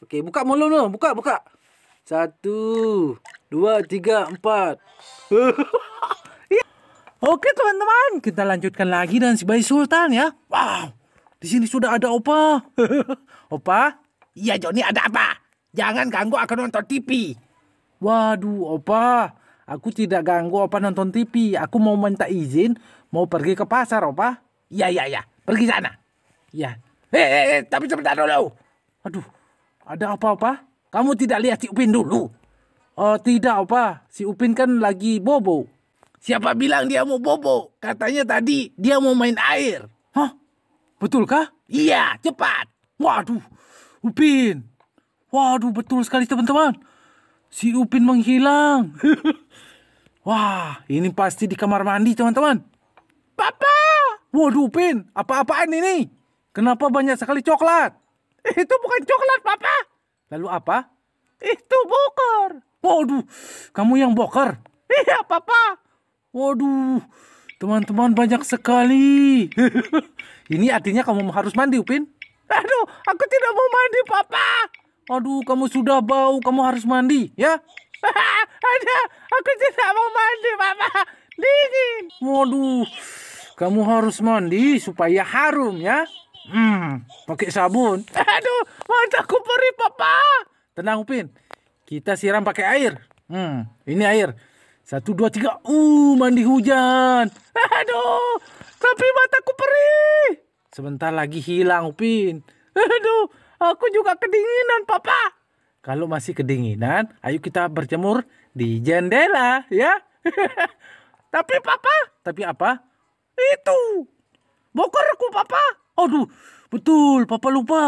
Okey, buka mulu loh, Buka, buka. Satu, dua, tiga, empat. Oke teman-teman, kita lanjutkan lagi dengan si bayi sultan ya. Wow, di sini sudah ada opa. opa? Iya Joni ada apa? Jangan ganggu aku nonton TV. Waduh, opa. Aku tidak ganggu opa nonton TV. Aku mau minta izin mau pergi ke pasar, opa. Iya, iya, iya. Pergi sana. Iya. Eh, hey, eh, eh, tapi sebentar dulu. Aduh, ada apa-apa? Kamu tidak lihat si Upin dulu? Oh, tidak apa. Si Upin kan lagi bobo. Siapa bilang dia mau bobo? Katanya tadi dia mau main air. Hah? Betulkah? Iya, cepat. Waduh, Upin. Waduh, betul sekali teman-teman. Si Upin menghilang. Wah, ini pasti di kamar mandi teman-teman. Papa! Waduh, Upin. Apa-apaan ini? Kenapa banyak sekali coklat? Itu bukan coklat, Papa. Lalu apa? Itu boker. Waduh, kamu yang boker? Iya, Papa. Waduh, teman-teman banyak sekali. Ini artinya kamu harus mandi, Upin. Aduh, aku tidak mau mandi, Papa. Aduh, kamu sudah bau, kamu harus mandi, ya? ada, aku tidak mau mandi, Papa. Dingin. Waduh, kamu harus mandi supaya harum, ya? Hmm, pakai sabun. Aduh, mataku perih, Papa. Tenang, Upin. Kita siram pakai air. Hmm, ini air. Satu, dua, tiga. Uh, mandi hujan. Aduh, tapi mataku perih. Sebentar lagi hilang, Upin. Aduh, aku juga kedinginan, Papa. Kalau masih kedinginan, ayo kita berjemur di jendela, ya. tapi, Papa. Tapi apa? Itu. Bokor aku, Papa. Aduh, betul, papa lupa.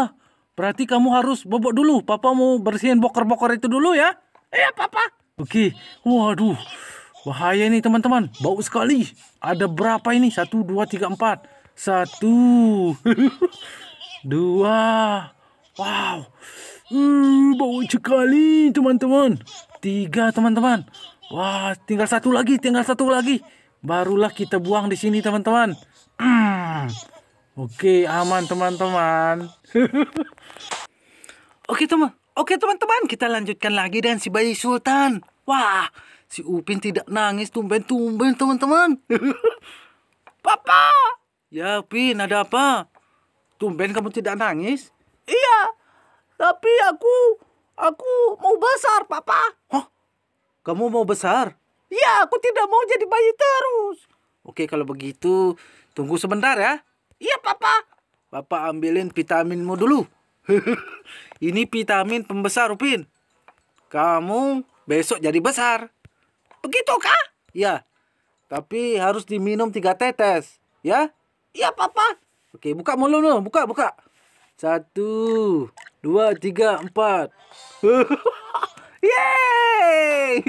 Berarti kamu harus bobok dulu. Papa mau bersihin boker-boker itu dulu ya. Iya, papa. Oke. Waduh. Bahaya ini teman-teman. Bau sekali. Ada berapa ini? Satu, dua, tiga, empat. Satu. dua. Wow. Hmm, bau sekali teman-teman. Tiga teman-teman. Wah, tinggal satu lagi, tinggal satu lagi. Barulah kita buang di sini teman-teman. Hmm. Oke, aman teman-teman. Oke teman, oke teman-teman kita lanjutkan lagi dan si bayi Sultan. Wah, si Upin tidak nangis tumben-tumben teman-teman. Papa. Ya Upin, ada apa? Tumben kamu tidak nangis? Iya, tapi aku, aku mau besar Papa. Hah? Kamu mau besar? Iya, aku tidak mau jadi bayi terus. Oke, kalau begitu tunggu sebentar ya. Iya, Papa. Papa ambilin vitaminmu dulu. Ini vitamin pembesar, Upin. Kamu besok jadi besar. Begitu Kak? Iya. Tapi harus diminum tiga tetes, ya? Iya, Papa. Oke, buka mulu lu, buka, buka. Satu, dua, tiga, empat. Yeay!